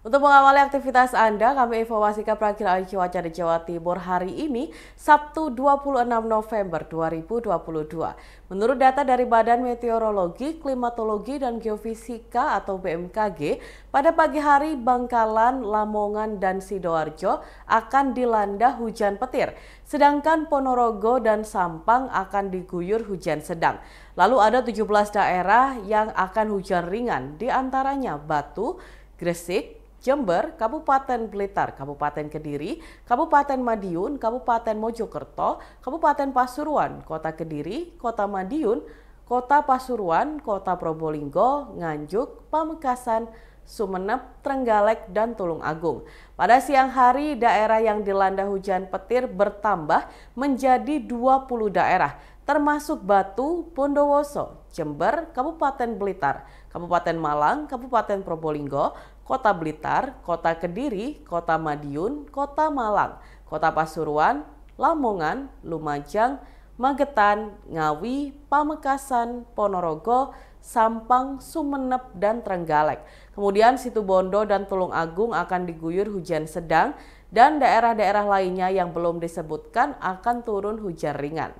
Untuk mengawali aktivitas Anda, kami informasikan perakhiran cuaca di Jawa Timur hari ini, Sabtu 26 November 2022. Menurut data dari Badan Meteorologi, Klimatologi, dan Geofisika atau BMKG, pada pagi hari Bangkalan, Lamongan, dan Sidoarjo akan dilanda hujan petir, sedangkan Ponorogo dan Sampang akan diguyur hujan sedang. Lalu ada 17 daerah yang akan hujan ringan, diantaranya Batu, Gresik, Jember, Kabupaten Blitar, Kabupaten Kediri, Kabupaten Madiun, Kabupaten Mojokerto, Kabupaten Pasuruan, Kota Kediri, Kota Madiun, Kota Pasuruan, Kota Probolinggo, Nganjuk, Pamekasan, Sumeneb, Trenggalek, dan Tulung Agung. Pada siang hari, daerah yang dilanda hujan petir bertambah menjadi 20 daerah, termasuk Batu, Bondowoso, Jember, Kabupaten Blitar, Kabupaten Malang, Kabupaten Probolinggo, Kota Blitar, Kota Kediri, Kota Madiun, Kota Malang, Kota Pasuruan, Lamongan, Lumajang, Magetan, Ngawi, Pamekasan, Ponorogo, Sampang, Sumenep, dan Trenggalek. Kemudian Situbondo dan Tulung Agung akan diguyur hujan sedang dan daerah-daerah lainnya yang belum disebutkan akan turun hujan ringan.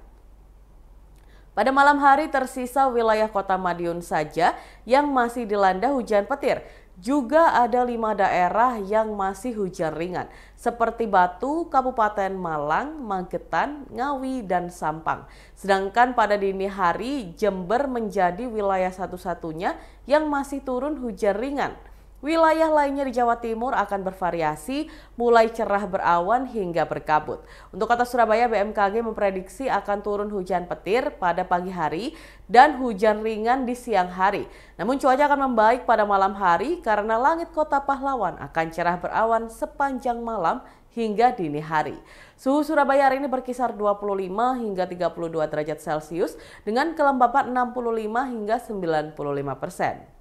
Pada malam hari tersisa wilayah kota Madiun saja yang masih dilanda hujan petir. Juga ada lima daerah yang masih hujan ringan, seperti Batu, Kabupaten Malang, Magetan, Ngawi, dan Sampang. Sedangkan pada dini hari, Jember menjadi wilayah satu-satunya yang masih turun hujan ringan. Wilayah lainnya di Jawa Timur akan bervariasi mulai cerah berawan hingga berkabut. Untuk kota Surabaya, BMKG memprediksi akan turun hujan petir pada pagi hari dan hujan ringan di siang hari. Namun cuaca akan membaik pada malam hari karena langit kota pahlawan akan cerah berawan sepanjang malam hingga dini hari. Suhu Surabaya hari ini berkisar 25 hingga 32 derajat Celcius dengan kelembapan 65 hingga 95 persen.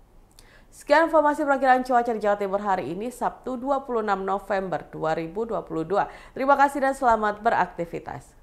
Sekian informasi perakhiran cuaca di Jawa Timur hari ini Sabtu 26 November 2022. Terima kasih dan selamat beraktivitas.